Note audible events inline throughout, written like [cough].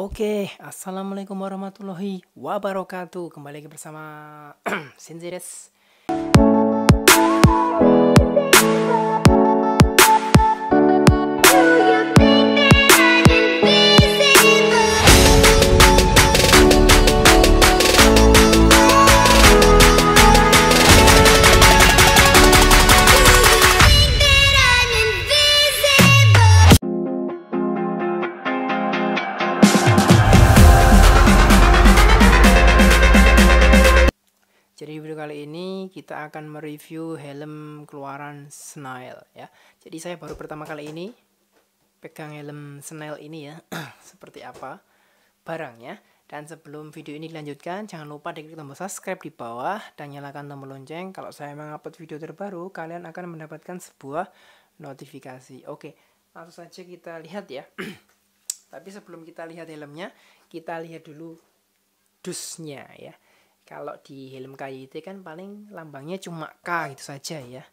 Oke, okay, assalamualaikum warahmatullahi wabarakatuh. Kembali lagi bersama Shinji [clears throat] kita akan mereview helm keluaran Snail ya. Jadi saya baru pertama kali ini pegang helm Snail ini ya, [clears throat] seperti apa barangnya. Dan sebelum video ini dilanjutkan, jangan lupa diklik tombol subscribe di bawah dan nyalakan tombol lonceng. Kalau saya mengupload video terbaru, kalian akan mendapatkan sebuah notifikasi. Oke, langsung saja kita lihat ya. [clears throat] Tapi sebelum kita lihat helmnya, kita lihat dulu dusnya ya kalau di helm KYT kan paling lambangnya cuma K gitu saja ya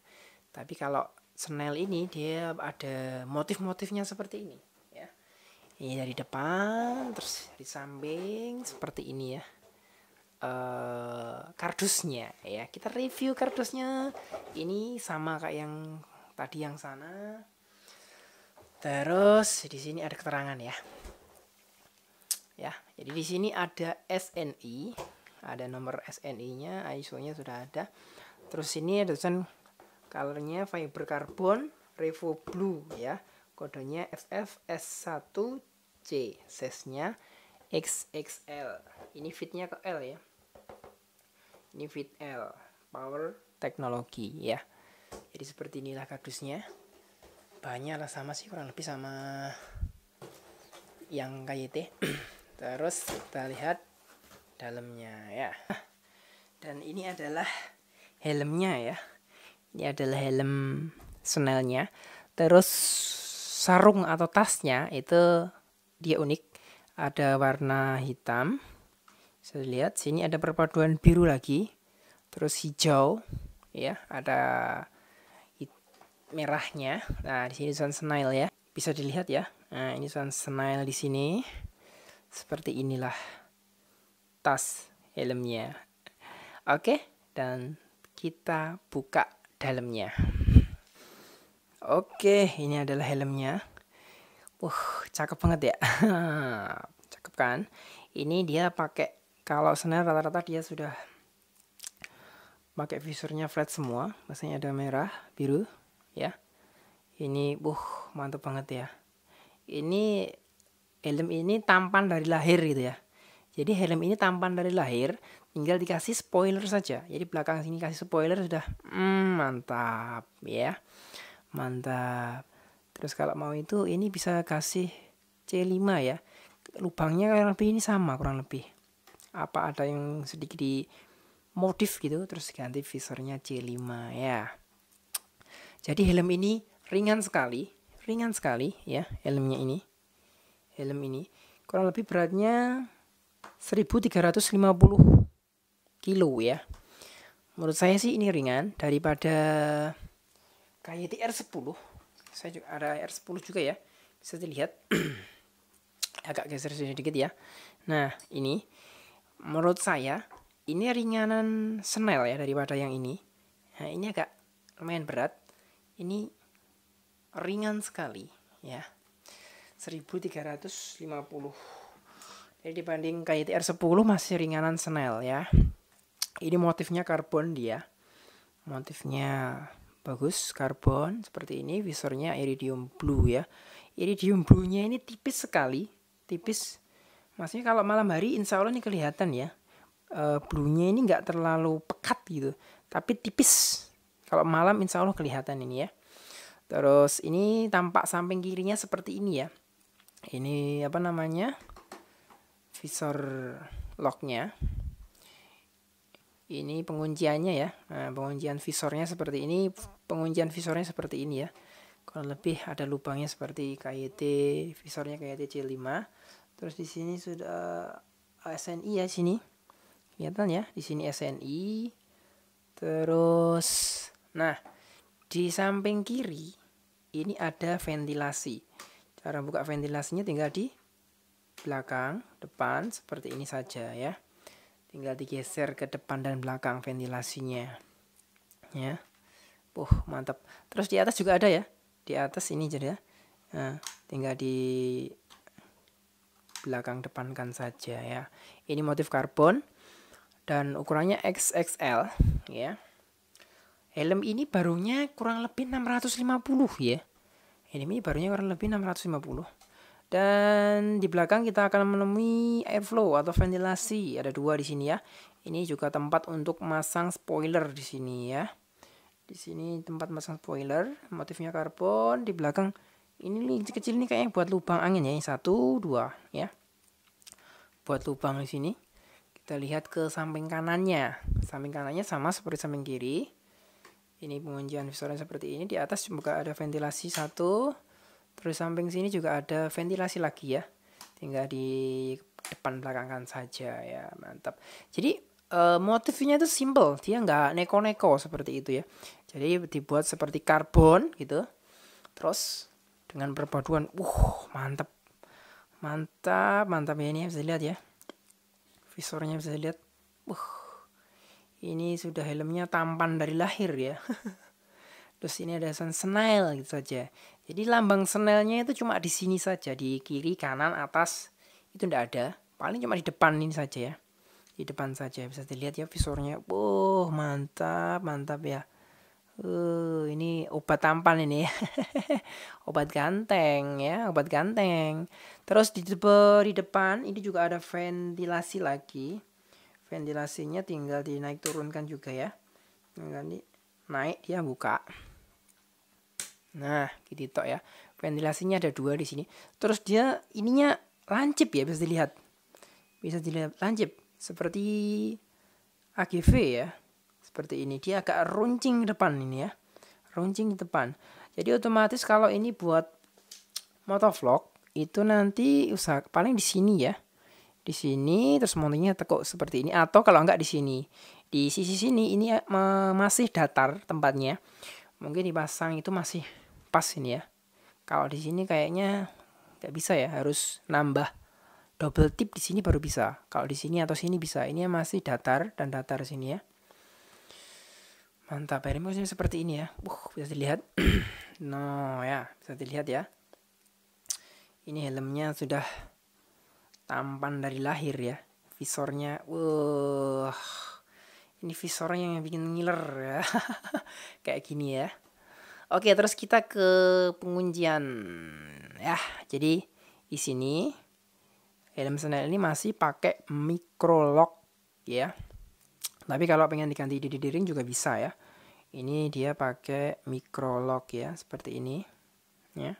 tapi kalau Snell ini dia ada motif-motifnya seperti ini ya ini dari depan terus di samping seperti ini ya Uh, kardusnya ya kita review kardusnya ini sama kayak yang tadi yang sana terus di sini ada keterangan ya ya jadi di sini ada SNI ada nomor SNI-nya, ISO-nya sudah ada. Terus ini ada tulisan colornya fiber karbon Revo Blue ya. Kodenya FFS1C, size-nya XXL. Ini fit-nya ke L ya. Ini fit L, power teknologi ya. Jadi seperti inilah kardusnya. Bahannya lah sama sih kurang lebih sama yang KYT. [clears throat] Terus kita lihat dalamnya ya. Dan ini adalah helmnya ya. Ini adalah helm senilnya Terus sarung atau tasnya itu dia unik. Ada warna hitam. Saya lihat sini ada perpaduan biru lagi. Terus hijau ya, ada merahnya. Nah, di sini Sun senil ya. Bisa dilihat ya. Nah, ini Sun senil di sini. Seperti inilah kertas helmnya. Oke, dan kita buka dalamnya. Oke, ini adalah helmnya. Wah, cakep banget ya. [laughs] cakep kan? Ini dia pakai kalau sebenarnya rata-rata dia sudah pakai visurnya flat semua, maksudnya ada merah, biru, ya. Ini buh, mantap banget ya. Ini helm ini tampan dari lahir gitu ya jadi helm ini tampan dari lahir, tinggal dikasih spoiler saja. Jadi belakang sini kasih spoiler sudah mm, mantap ya. Mantap. Terus kalau mau itu ini bisa kasih C5 ya. Lubangnya kurang lebih ini sama kurang lebih. Apa ada yang sedikit di modif gitu terus ganti visornya C5 ya. Jadi helm ini ringan sekali, ringan sekali ya helmnya ini. Helm ini kurang lebih beratnya 1350 kilo ya. Menurut saya sih ini ringan daripada di R10. Saya juga ada R10 juga ya. Bisa dilihat. [clears throat] Agak geser sedikit ya. Nah, ini menurut saya ini ringanan senel ya daripada yang ini. Nah, ini agak lumayan berat. Ini ringan sekali ya. 1350 jadi dibanding KITR 10 masih ringanan senel ya. Ini motifnya karbon dia. Motifnya bagus karbon seperti ini visornya iridium blue ya. Iridium blue-nya ini tipis sekali, tipis. Maksudnya kalau malam hari insya Allah ini kelihatan ya. Uh, blue-nya ini nggak terlalu pekat gitu, tapi tipis. Kalau malam insya Allah kelihatan ini ya. Terus ini tampak samping kirinya seperti ini ya. Ini apa namanya? visor locknya ini pengunciannya ya nah, penguncian visornya seperti ini penguncian visornya seperti ini ya kalau lebih ada lubangnya seperti KYT visornya KYT C5 terus di sini sudah SNI ya sini kelihatan ya di sini SNI terus nah di samping kiri ini ada ventilasi cara buka ventilasinya tinggal di belakang, depan seperti ini saja ya. Tinggal digeser ke depan dan belakang ventilasinya. Ya. Uh, mantap. Terus di atas juga ada ya. Di atas ini jadi ya. Nah, tinggal di belakang depankan saja ya. Ini motif karbon dan ukurannya XXL ya. Helm ini barunya kurang lebih 650 ya. Helm ini barunya kurang lebih 650. Dan di belakang kita akan menemui airflow atau ventilasi. Ada dua di sini ya. Ini juga tempat untuk masang spoiler di sini ya. Di sini tempat masang spoiler, motifnya karbon. Di belakang ini kecil ini kayaknya buat lubang angin ya. Satu, dua ya. Buat lubang di sini. Kita lihat ke samping kanannya. Samping kanannya sama seperti samping kiri. Ini penguncian visornya seperti ini. Di atas juga ada ventilasi satu Terus samping sini juga ada ventilasi lagi ya. Tinggal di depan belakangan saja ya. Mantap. Jadi uh, motifnya itu simple. Dia nggak neko-neko seperti itu ya. Jadi dibuat seperti karbon gitu. Terus dengan perpaduan uh mantap. Mantap, mantap ya ini ya, bisa lihat ya. Visornya bisa lihat. Uh. Ini sudah helmnya tampan dari lahir ya. [laughs] Terus ini ada senile gitu saja. Jadi lambang senelnya itu cuma di sini saja, di kiri, kanan, atas itu ndak ada. Paling cuma di depan ini saja ya. Di depan saja bisa dilihat ya visornya. Wow, mantap, mantap ya. Uh, ini obat tampan ini ya. [laughs] obat ganteng ya, obat ganteng. Terus di, depan di depan ini juga ada ventilasi lagi. Ventilasinya tinggal dinaik turunkan juga ya. Tinggal di naik dia buka nah gitu tok ya ventilasinya ada dua di sini terus dia ininya lancip ya bisa dilihat bisa dilihat lancip seperti AGV ya seperti ini dia agak runcing ke depan ini ya runcing ke depan jadi otomatis kalau ini buat motovlog itu nanti usaha paling di sini ya di sini terus mountingnya tekuk seperti ini atau kalau enggak di sini di sisi sini ini eh, masih datar tempatnya mungkin dipasang itu masih pas ini ya kalau di sini kayaknya nggak bisa ya harus nambah double tip di sini baru bisa kalau di sini atau sini bisa ini masih datar dan datar sini ya mantap perimusnya seperti ini ya uh bisa dilihat [clears throat] no ya bisa dilihat ya ini helmnya sudah tampan dari lahir ya visornya wah ini visornya yang bikin ngiler ya [laughs] kayak gini ya oke terus kita ke penguncian ya jadi di sini helm Senel ini masih pakai micro lock ya tapi kalau pengen diganti di ring juga bisa ya ini dia pakai micro lock ya seperti ini ya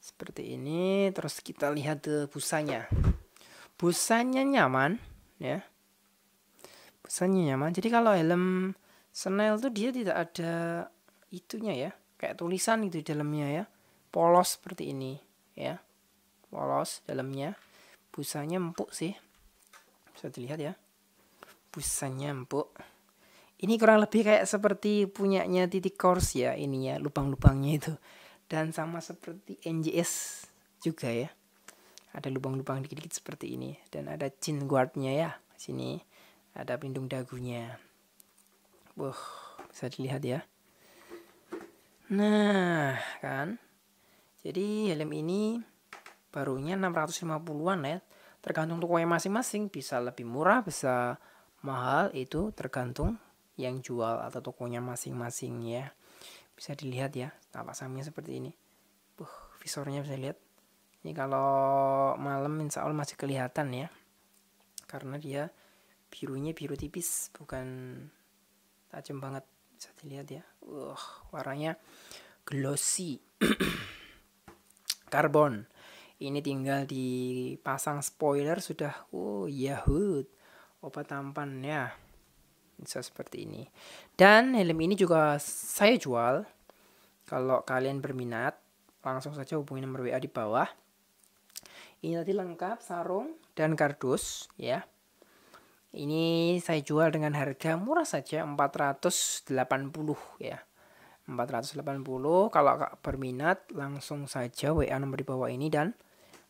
seperti ini terus kita lihat eh, busanya busanya nyaman ya busanya nyaman jadi kalau helm senel tuh dia tidak ada itunya ya kayak tulisan gitu dalamnya ya polos seperti ini ya polos dalamnya busanya empuk sih bisa dilihat ya busanya empuk ini kurang lebih kayak seperti punyanya titik kors ya ini ya, lubang-lubangnya itu dan sama seperti NJS juga ya ada lubang-lubang dikit-dikit seperti ini dan ada chin guardnya ya sini ada pelindung dagunya Wah, bisa dilihat ya nah kan jadi helm ini barunya 650-an ya tergantung toko yang masing-masing bisa lebih murah bisa mahal itu tergantung yang jual atau tokonya masing-masing ya bisa dilihat ya tampak sampingnya seperti ini Buh, visornya bisa lihat ini kalau malam insya Allah masih kelihatan ya. Karena dia birunya biru tipis, bukan tajam banget. Bisa dilihat ya. Uh, warnanya glossy. [clears throat] Karbon. Ini tinggal dipasang spoiler sudah. Oh, yahut. Opa tampan ya. Bisa seperti ini. Dan helm ini juga saya jual. Kalau kalian berminat, langsung saja hubungi nomor WA di bawah ini tadi lengkap sarung dan kardus ya. Ini saya jual dengan harga murah saja 480 ya. 480 kalau berminat langsung saja WA nomor di bawah ini dan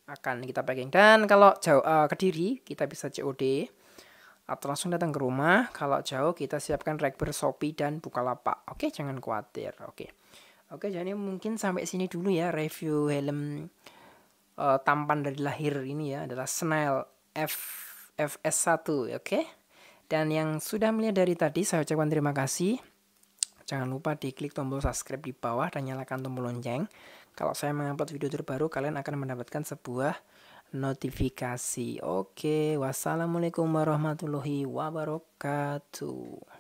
akan kita packing dan kalau jauh uh, eh, diri kita bisa COD atau langsung datang ke rumah kalau jauh kita siapkan rek Shopee dan buka lapak. oke jangan khawatir oke oke jadi mungkin sampai sini dulu ya review helm uh, tampan dari lahir ini ya adalah Snail F FS1, oke? Okay? Dan yang sudah melihat dari tadi saya ucapkan terima kasih. Jangan lupa diklik tombol subscribe di bawah dan nyalakan tombol lonceng. Kalau saya mengupload video terbaru, kalian akan mendapatkan sebuah notifikasi. Oke, okay. wassalamualaikum warahmatullahi wabarakatuh.